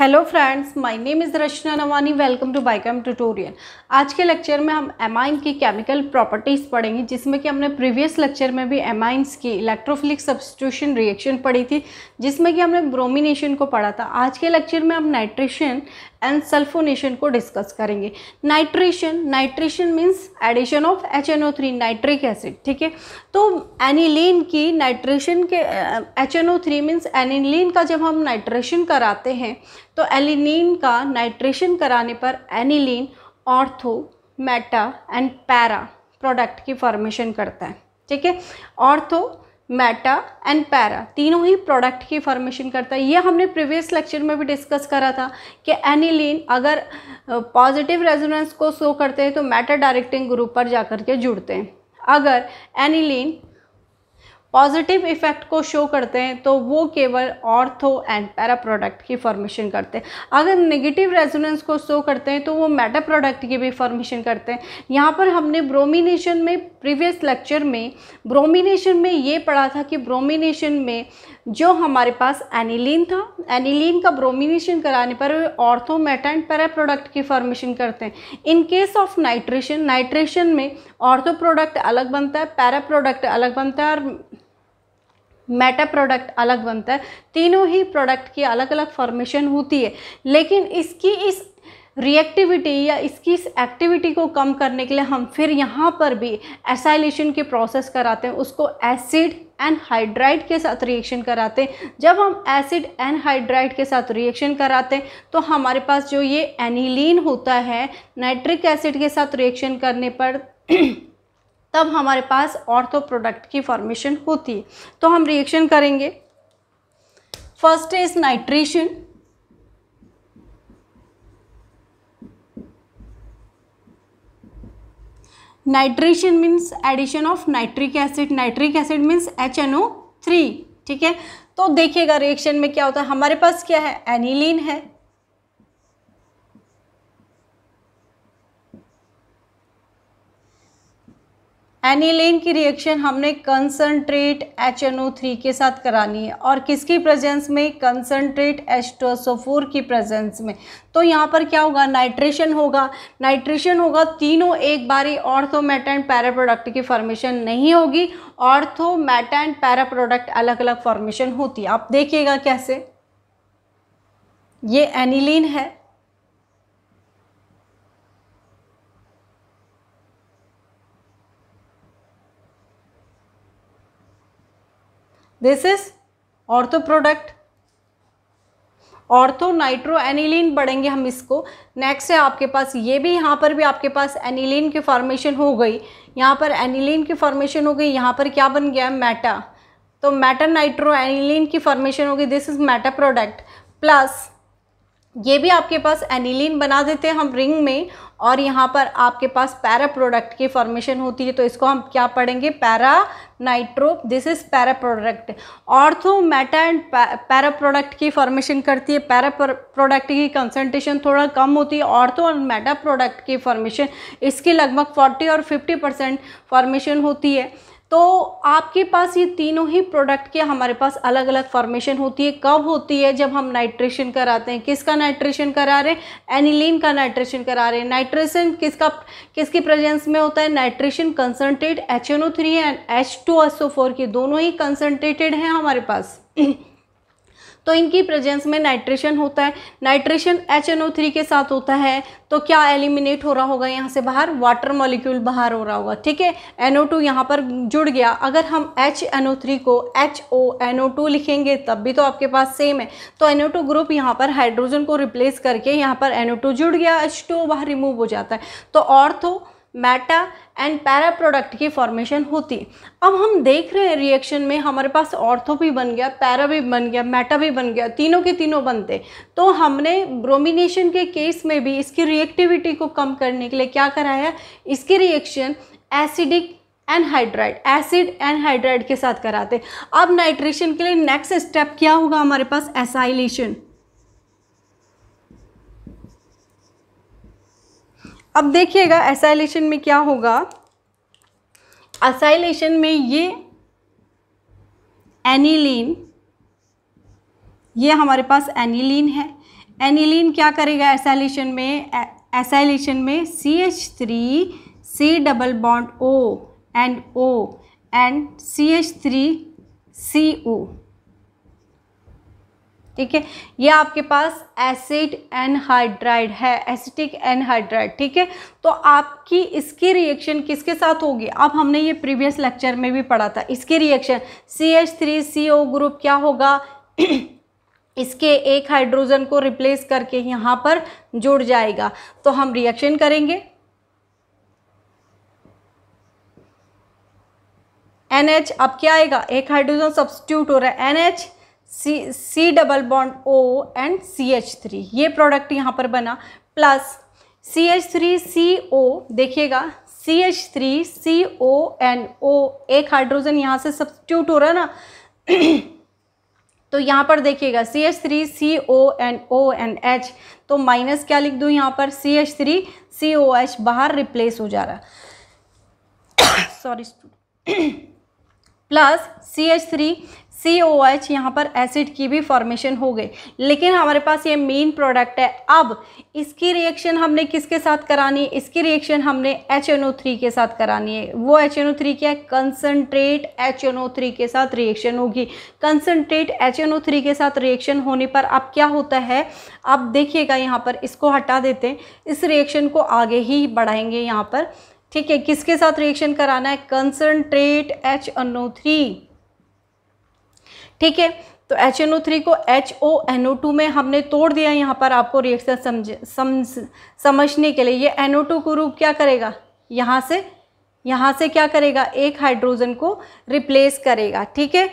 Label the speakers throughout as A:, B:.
A: hello friends my name is Rachna Nawani welcome to Bicam tutorial आज के lecture में हम एमाइन की केमिकल प्रॉपर्टीज़ पढ़ेंगे जिसमें कि हमने प्रीवियस लेक्चर में भी एमाइंस की इलेक्ट्रोफिलिक सब्सिट्यूशन रिएक्शन पढ़ी थी जिसमें कि हमने ब्रोमिनेशन को पढ़ा था आज के लेक्चर में हम नाइट्रेशन एंड सल्फोनेशन को डिस्कस करेंगे nitration nitration means addition of H N O three nitric acid ठीक है तो एनिलीन की नाइट्रेशन के H N O three means aniline का जब हम नाइट्रेशन कराते हैं तो एलिनीन का नाइट्रेशन कराने पर aniline ortho meta and para product की फॉर्मेशन करता है ठीक है ऑर्थो मेटा एंड पैरा तीनों ही प्रोडक्ट की फॉर्मेशन करता है ये हमने प्रीवियस लेक्चर में भी डिस्कस करा था कि एनिलीन अगर पॉजिटिव रेजोनेंस को शो करते हैं तो मेटा डायरेक्टिंग ग्रुप पर जाकर के जुड़ते हैं अगर एनिलीन पॉजिटिव इफेक्ट को शो करते हैं तो वो केवल ऑर्थो एंड पैरा प्रोडक्ट की फॉर्मेशन करते हैं अगर नेगेटिव रेजोनेंस को शो करते हैं तो वो मेटा प्रोडक्ट की भी फॉर्मेशन करते हैं यहाँ पर हमने ब्रोमिनेशन में प्रीवियस लेक्चर में ब्रोमिनेशन में ये पढ़ा था कि ब्रोमिनेशन में जो हमारे पास एनिलीन था एनिलीन का ब्रोमिनेशन कराने पर ortho meta and para product की फॉर्मेशन करते हैं in case of nitration nitration में ऑर्थो प्रोडक्ट अलग बनता है पैरा प्रोडक्ट अलग बनता है और मेटा प्रोडक्ट अलग बनता है तीनों ही प्रोडक्ट की अलग अलग फॉर्मेशन होती है लेकिन इसकी इस रिएक्टिविटी या इसकी इस एक्टिविटी को कम करने के लिए हम फिर यहाँ पर भी एसाइलेशन की प्रोसेस कराते हैं उसको एसिड एंड हाइड्राइड के साथ रिएक्शन कराते हैं जब हम एसिड एंड हाइड्राइड के साथ रिएक्शन कराते हैं तो हमारे पास जो ये एनिलीन होता है नाइट्रिक एसिड के साथ रिएक्शन करने पर तब हमारे पास ऑर्थो प्रोडक्ट की फॉर्मेशन होती है तो हम रिएक्शन करेंगे first is nitration nitration means addition of nitric acid nitric acid means H N O three ठीक है तो देखिएगा रिएक्शन में क्या होता है हमारे पास क्या है एनिलीन है एनिलेन की रिएक्शन हमने कंसनट्रेट एच के साथ करानी है और किसकी प्रेजेंस में कंसनट्रेट एस्टोसोफोर की प्रेजेंस में तो यहाँ पर क्या होगा नाइट्रेशन होगा नाइट्रेशन होगा तीनों एक बारी ऑर्थोमेट एंड पैरा प्रोडक्ट की फॉर्मेशन नहीं होगी ऑर्थोमेट एंड पैरा प्रोडक्ट अलग अलग फॉर्मेशन होती है आप देखिएगा कैसे ये एनिलीन है this is ortho product ortho nitro aniline बढ़ेंगे हम इसको नेक्स्ट है आपके पास ये भी यहाँ पर भी आपके पास एनिलीन की फॉर्मेशन हो गई यहाँ पर एनिलीन की फॉर्मेशन हो गई यहाँ पर क्या बन गया मैटा तो मैटा नाइट्रो एनिलीन की फॉर्मेशन हो गई this is meta product plus ये भी आपके पास एनिलीन बना देते हैं हम रिंग में और यहाँ पर आपके पास पैरा प्रोडक्ट की फॉर्मेशन होती है तो इसको हम क्या पढ़ेंगे para nitro this is para product ortho meta and para product की फॉर्मेशन करती है पैरा प्रोडक्ट की कंसंट्रेशन थोड़ा कम होती है ऑर्थो और मेटा प्रोडक्ट की फॉर्मेशन इसकी लगभग 40 और 50 परसेंट फॉर्मेशन होती है तो आपके पास ये तीनों ही प्रोडक्ट के हमारे पास अलग अलग फॉर्मेशन होती है कब होती है जब हम नाइट्रेशन कराते हैं किसका नाइट्रेशन करा रहे हैं एनिलीन का नाइट्रेशन करा रहे हैं नाइट्रेशन किसका किसकी प्रेजेंस में होता है nitration concentrate H N O three and H two S O four के दोनों ही कंसनट्रेटेड हैं हमारे पास तो इनकी प्रेजेंस में नाइट्रेशन होता है नाइट्रेशन एच के साथ होता है तो क्या एलिमिनेट हो रहा होगा यहाँ से बाहर वाटर मॉलिक्यूल बाहर हो रहा होगा ठीक है एनओ टू यहाँ पर जुड़ गया अगर हम एच ओ थ्री को एच ओ ओ टू लिखेंगे तब भी तो आपके पास सेम है तो एनओ टू ग्रुप यहाँ पर हाइड्रोजन को रिप्लेस करके यहाँ पर एनओ टू जुड़ गया एच टू बाहर रिमूव हो जाता है तो ortho meta and para product की फॉर्मेशन होती है अब हम देख रहे हैं रिएक्शन में हमारे पास ऑर्थो भी बन गया पैरा भी बन गया मैटा भी बन गया तीनों के तीनों बनते तो हमने ब्रोमिनेशन के केस में भी इसकी रिएक्टिविटी को कम करने के लिए क्या कराया इसके reaction acidic anhydride acid anhydride के साथ कराते अब नाइट्रेशन के लिए नेक्स्ट स्टेप क्या होगा हमारे पास एसाइलेशन अब देखिएगा एसाइलेशन में क्या होगा असाइलेशन में ये एनिलीन ये हमारे पास एनिलीन है एनिलीन क्या करेगा एसाइलेशन में एसाइलेशन में C H three C double bond O and O and C H three C O ठीक है ये आपके पास एसिड एनहाइड्राइड है एसिटिक एनहाइड्राइड ठीक है तो आपकी इसकी रिएक्शन किसके साथ होगी अब हमने ये प्रीवियस लेक्चर में भी पढ़ा था इसकी reaction C H three C O group क्या होगा इसके एक हाइड्रोजन को रिप्लेस करके यहाँ पर जुड़ जाएगा तो हम रिएक्शन करेंगे एन एच अब क्या आएगा एक हाइड्रोजन सब्सिट्यूट हो रहा है N H C C double bond O and C H three ये प्रोडक्ट यहाँ पर बना plus C H three C O देखिएगा C H three C O N O एक हाइड्रोजन यहाँ से सब्सटीट्यूट हो रहा है ना तो यहाँ पर देखिएगा C H three C O N O N H तो माइनस क्या लिख दूँ यहाँ पर C H three C O H बाहर रिप्लेस हो जा रहा sorry student plus C H three C O H यहाँ पर एसिड की भी फॉर्मेशन हो गई लेकिन हमारे पास ये मेन प्रोडक्ट है अब इसकी रिएक्शन हमने किसके साथ करानी है इसकी रिएक्शन हमने एच एन ओ थ्री के साथ करानी है वो एच एन ओ थ्री क्या है concentrate H N O three के साथ रिएक्शन होगी concentrate H N O three के साथ रिएक्शन होने पर अब क्या होता है आप देखिएगा यहाँ पर इसको हटा देते हैं इस रिएक्शन को आगे ही बढ़ाएंगे यहाँ पर ठीक है किसके साथ रिएक्शन कराना है कंसनट्रेट एच एनओ थ्री ठीक है तो एच एन ओ थ्री को H O N O two में हमने तोड़ दिया यहाँ पर आपको रिएक्शन समझ समझ समझने के लिए ये एन ओ टू को रूप क्या करेगा यहाँ से यहाँ से क्या करेगा एक हाइड्रोजन को रिप्लेस करेगा ठीक है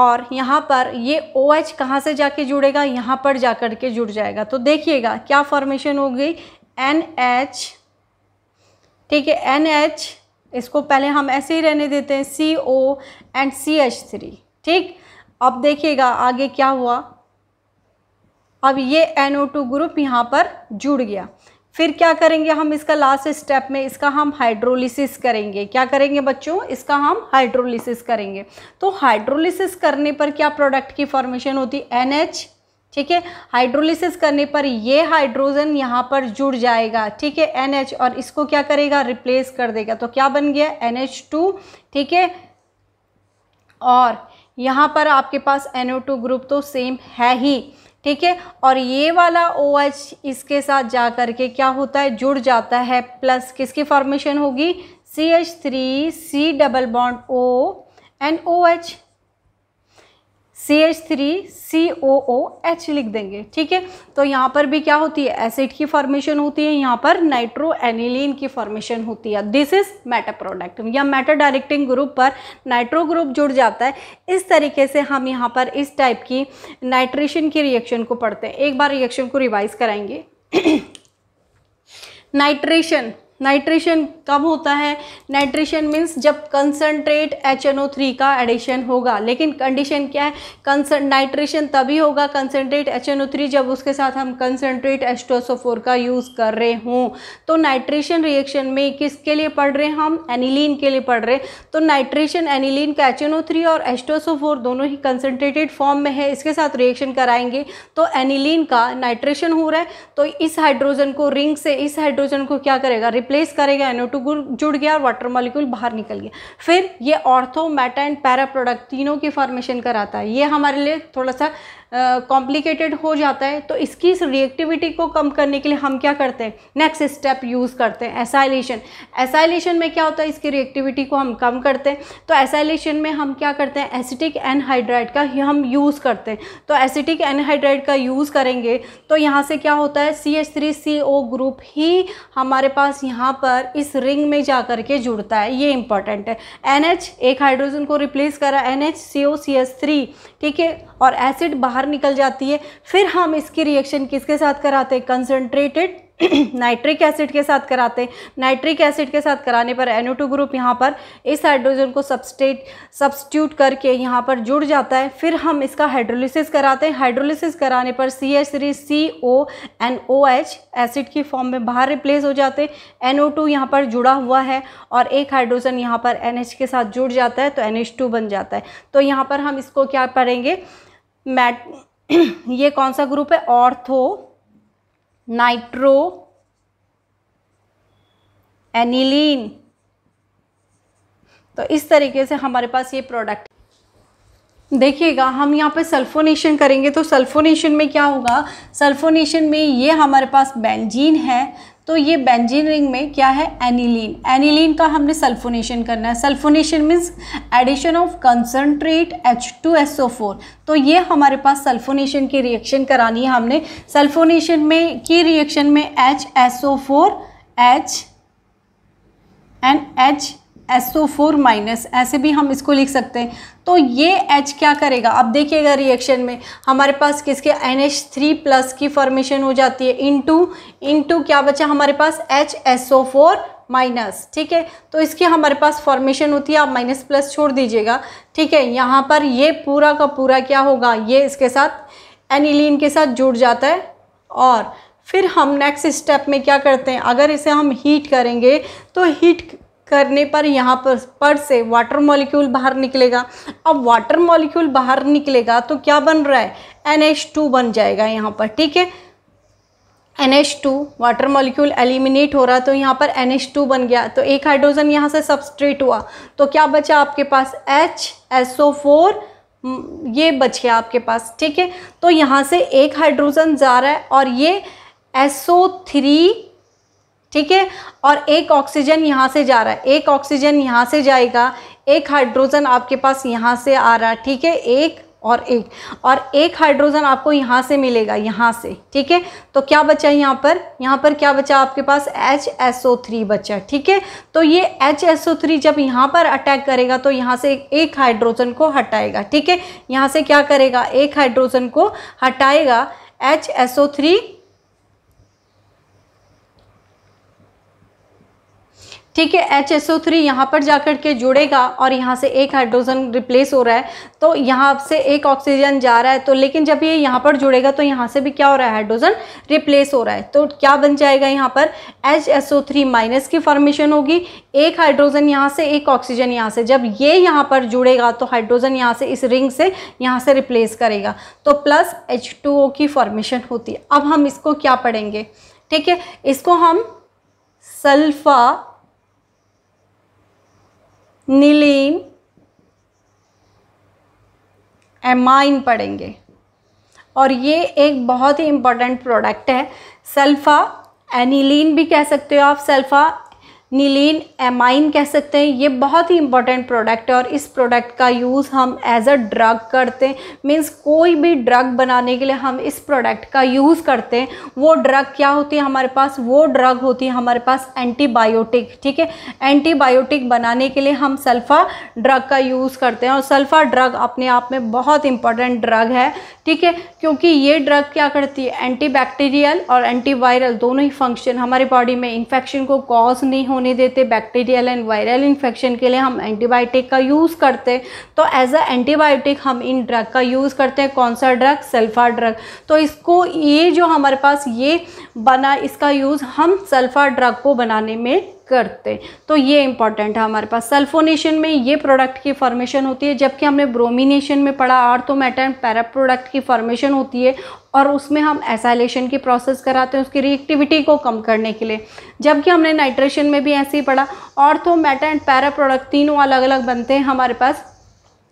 A: और यहाँ पर ये ओ एच कहाँ से जाके जुड़ेगा यहाँ पर जाकर के जुड़ जाएगा तो देखिएगा क्या फॉर्मेशन हो गई एन एच ठीक है एन एच इसको पहले हम ऐसे ही रहने देते हैं C O and C H three ठीक अब देखिएगा आगे क्या हुआ अब ये एन ओ टू ग्रुप यहाँ पर जुड़ गया फिर क्या करेंगे हम इसका लास्ट स्टेप में इसका हम हाइड्रोलिसिस करेंगे क्या करेंगे बच्चों इसका हम हाइड्रोलिसिस करेंगे तो हाइड्रोलिसिस करने पर क्या प्रोडक्ट की फॉर्मेशन होती एन एच ठीक है हाइड्रोलिसिस करने पर ये हाइड्रोजन यहाँ पर जुड़ जाएगा ठीक है एनएच और इसको क्या करेगा रिप्लेस कर देगा तो क्या बन गया एनएच टू ठीक है और यहाँ पर आपके पास एनओ टू ग्रुप तो सेम है ही ठीक है और ये वाला ओ OH इसके साथ जा कर के क्या होता है जुड़ जाता है प्लस किसकी फॉर्मेशन होगी C H three C double bond O N O H C H three C O O H लिख देंगे ठीक है तो यहाँ पर भी क्या होती है एसिड की फॉर्मेशन होती है यहाँ पर नाइट्रो एनिलीन की फॉर्मेशन होती है दिस इज मेटा प्रोडक्ट या मेटा डायरेक्टिंग ग्रुप पर नाइट्रो ग्रुप जुड़ जाता है इस तरीके से हम यहाँ पर इस टाइप की नाइट्रेशन की रिएक्शन को पढ़ते हैं एक बार रिएक्शन को रिवाइज कराएंगे नाइट्रेशन नाइट्रेशन कब होता है नाइट्रेशन मीन्स जब concentrate H N O three का एडिशन होगा लेकिन कंडीशन क्या है कंसन नाइट्रेशन तभी होगा concentrate H N O three जब उसके साथ हम कंसनट्रेट एस्टोसोफोर का यूज़ कर रहे हों तो नाइट्रेशन रिएक्शन में किसके लिए पढ़ रहे हैं हम एनिलीन के लिए पढ़ रहे हैं तो नाइट्रेशन एनिलीन का एच एन ओ थ्री और एस्टोसोफोर दोनों ही कंसनट्रेटेड फॉर्म में है इसके साथ रिएक्शन कराएंगे तो एनिलीन का नाइट्रेशन हो रहा है तो इस हाइड्रोजन को रिंग से इस हाइड्रोजन को क्या करेगा रिप्लेस करेगा एनओ टू जुड़ गया और वाटर मॉलिक्यूल बाहर निकल गया फिर ये ortho meta and para product तीनों की फॉर्मेशन कराता है ये हमारे लिए थोड़ा सा कॉम्प्लिकेटेड हो जाता है तो इसकी इस रिएक्टिविटी को कम करने के लिए हम क्या करते हैं नेक्स्ट स्टेप यूज़ करते हैं एसाइलेशन एसाइलेशन में क्या होता है इसकी रिएक्टिविटी को हम कम करते हैं तो एसाइलेशन में हम क्या करते हैं एसिटिक एनहाइड्राइड का हम यूज़ करते हैं तो एसिटिक एनहाइड्राइड का यूज़ करेंगे तो यहाँ से क्या होता है C S three C O group ही हमारे पास यहाँ पर इस रिंग में जा कर के जुड़ता है ये इंपॉर्टेंट है एन एच एक हाइड्रोजन को रिप्लेस करा N H C O C S three ठीक है और एसिड बाहर बाहर निकल जाती है फिर हम इसकी रिएक्शन किसके साथ कराते हैं कंसनट्रेटेड नाइट्रिक एसिड के साथ कराते हैं नाइट्रिक एसिड के साथ कराने पर एनो टू ग्रुप यहाँ पर इस हाइड्रोजन को सबस्टेट सब्सट्यूट करके यहाँ पर जुड़ जाता है फिर हम इसका हाइड्रोलिसिस कराते हैं हाइड्रोलिसिस कराने पर C H three C O N O H acid की फॉर्म में बाहर रिप्लेस हो जाते हैं एन ओ टू यहाँ पर जुड़ा हुआ है और एक हाइड्रोजन यहाँ पर एन एच के साथ जुड़ जाता है तो एन एच टू बन जाता है तो यहाँ पर हम इसको क्या पढ़ेंगे मैट ये कौन सा ग्रुप है ऑर्थो नाइट्रो एनिलीन तो इस तरीके से हमारे पास ये प्रोडक्ट देखिएगा हम यहाँ पे सल्फोनेशन करेंगे तो सल्फोनेशन में क्या होगा सल्फोनेशन में ये हमारे पास बेंजीन है तो ये बेंजीन रिंग में क्या है एनिलीन एनिलीन का हमने सल्फोनेशन करना है sulphonation means addition of concentrate H two S O four तो ये हमारे पास सल्फोनेशन की रिएक्शन करानी है हमने सल्फोनेशन में की रिएक्शन में H S O four H and H S O four minus ऐसे भी हम इसको लिख सकते हैं तो ये एच क्या करेगा अब देखिएगा रिएक्शन में हमारे पास किसके एन एच थ्री प्लस की फॉर्मेशन हो जाती है इनटू इनटू क्या बचा हमारे पास H S O four minus ठीक है तो इसकी हमारे पास फॉर्मेशन होती है आप माइनस प्लस छोड़ दीजिएगा ठीक है यहाँ पर ये पूरा का पूरा क्या होगा ये इसके साथ एनिलीन के साथ जुड़ जाता है और फिर हम नेक्स्ट स्टेप में क्या करते हैं अगर इसे हम हीट करेंगे तो हीट करने पर यहाँ पर पर से वाटर मॉलिक्यूल बाहर निकलेगा अब वाटर मॉलिक्यूल बाहर निकलेगा तो क्या बन रहा है एन बन जाएगा यहाँ पर ठीक है N H two water molecule eliminate हो रहा तो यहाँ पर एन एच टू बन गया तो एक हाइड्रोजन यहाँ से सबस्ट्रेट हुआ तो क्या बचा आपके पास एच एस ओ फोर ये बच गया आपके पास ठीक है तो यहाँ से एक हाइड्रोजन जा रहा है और ये एस ओ थ्री ठीक है और एक ऑक्सीजन यहाँ से जा रहा है एक ऑक्सीजन यहाँ से जाएगा एक हाइड्रोजन आपके पास यहाँ से आ रहा है ठीक है एक और एक और एक हाइड्रोजन आपको यहाँ से मिलेगा यहाँ से ठीक है तो क्या बचा है यहाँ पर यहाँ पर क्या बचा आपके पास एच एस ओ थ्री बचा ठीक है तो ये एच एस ओ थ्री जब यहाँ पर अटैक करेगा तो यहाँ से एक हाइड्रोजन को हटाएगा ठीक है यहाँ से क्या करेगा एक हाइड्रोजन को हटाएगा एच एस ओ थ्री ठीक है एच एस ओ थ्री यहाँ पर कर के जुड़ेगा और यहाँ से एक हाइड्रोजन रिप्लेस हो रहा है तो यहाँ से एक ऑक्सीजन जा रहा है तो लेकिन जब ये यहाँ पर जुड़ेगा तो यहाँ से भी क्या हो रहा है हाइड्रोजन रिप्लेस हो रहा है तो क्या बन जाएगा यहाँ पर H S O three minus की फॉर्मेशन होगी एक हाइड्रोजन यहाँ से एक ऑक्सीजन यहाँ से जब ये यहाँ पर जुड़ेगा तो हाइड्रोजन यहाँ से इस रिंग से यहाँ से रिप्लेस करेगा तो प्लस एच टू ओ की फॉर्मेशन होती है अब हम इसको क्या पढ़ेंगे ठीक है इसको हम सल्फा नीलिन एमाइन पढ़ेंगे और ये एक बहुत ही इम्पॉर्टेंट प्रोडक्ट है सल्फ़ा एनिलीन भी कह सकते हो आप सल्फ़ा नीलिन एमाइन कह सकते हैं ये बहुत ही इंपॉर्टेंट प्रोडक्ट है और इस प्रोडक्ट का यूज़ हम एज अ ड्रग करते हैं मीन्स कोई भी ड्रग बनाने के लिए हम इस प्रोडक्ट का यूज़ करते हैं वो ड्रग क्या होती है हमारे पास वो ड्रग होती है हमारे पास एंटीबायोटिक ठीक है एंटीबायोटिक बनाने के लिए हम सल्फ़ा ड्रग का यूज़ करते हैं और सल्फ़ा ड्रग अपने आप में बहुत इंपॉर्टेंट ड्रग है ठीक है क्योंकि ये ड्रग क्या करती है एंटीबैक्टीरियल और एंटीवायरल दोनों ही फंक्शन हमारे बॉडी में इन्फेक्शन को कॉज नहीं हो होने देते बैक्टीरियल एंड वायरल इन्फेक्शन के लिए हम एंटीबायोटिक का यूज़ करते तो एज अ एंटीबायोटिक हम इन ड्रग का यूज़ करते हैं कौन सा ड्रग सल्फा ड्रग तो इसको ये जो हमारे पास ये बना इसका यूज़ हम सल्फा ड्रग को बनाने में करते तो ये इंपॉर्टेंट है हमारे पास सल्फोनेशन में ये प्रोडक्ट की फॉर्मेशन होती है जबकि हमने ब्रोमिनेशन में पढ़ा एंड पैरा प्रोडक्ट की फॉर्मेशन होती है और उसमें हम एसाइलेशन की प्रोसेस कराते हैं उसकी रिएक्टिविटी को कम करने के लिए जबकि हमने नाइट्रेशन में भी ऐसे ही पढ़ा ऑर्थोमेटा एंड पैरा प्रोडक्ट तीनों अलग अलग बनते हैं हमारे पास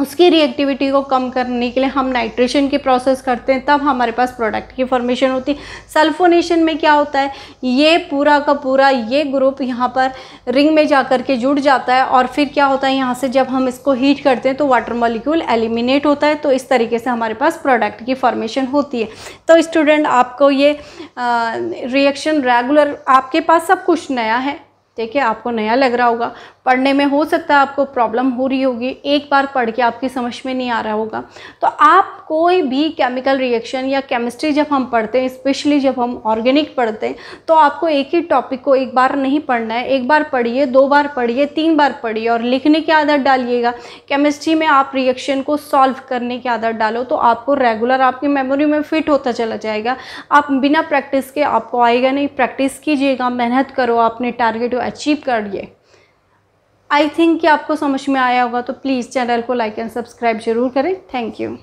A: उसकी रिएक्टिविटी को कम करने के लिए हम नाइट्रेशन की प्रोसेस करते हैं तब हमारे पास प्रोडक्ट की फॉर्मेशन होती है सल्फोनेशन में क्या होता है ये पूरा का पूरा ये ग्रुप यहाँ पर रिंग में जा कर के जुड़ जाता है और फिर क्या होता है यहाँ से जब हम इसको हीट करते हैं तो वाटर मॉलिक्यूल एलिमिनेट होता है तो इस तरीके से हमारे पास प्रोडक्ट की फॉर्मेशन होती है तो स्टूडेंट आपको ये रिएक्शन रेगुलर आपके पास सब कुछ नया है ठीक है आपको नया लग रहा होगा पढ़ने में हो सकता है आपको प्रॉब्लम हो रही होगी एक बार पढ़ के आपकी समझ में नहीं आ रहा होगा तो आप कोई भी केमिकल रिएक्शन या केमिस्ट्री जब हम पढ़ते हैं स्पेशली जब हम ऑर्गेनिक पढ़ते हैं तो आपको एक ही टॉपिक को एक बार नहीं पढ़ना है एक बार पढ़िए दो बार पढ़िए तीन बार पढ़िए और लिखने की आदत डालिएगा केमिस्ट्री में आप रिएक्शन को सॉल्व करने की आदत डालो तो आपको रेगुलर आपकी मेमोरी में फिट होता चला जाएगा आप बिना प्रैक्टिस के आपको आएगा नहीं प्रैक्टिस कीजिएगा मेहनत करो अपने टारगेट अचीव करिए आई थिंक कि आपको समझ में आया होगा तो प्लीज़ चैनल को लाइक एंड सब्सक्राइब जरूर करें थैंक यू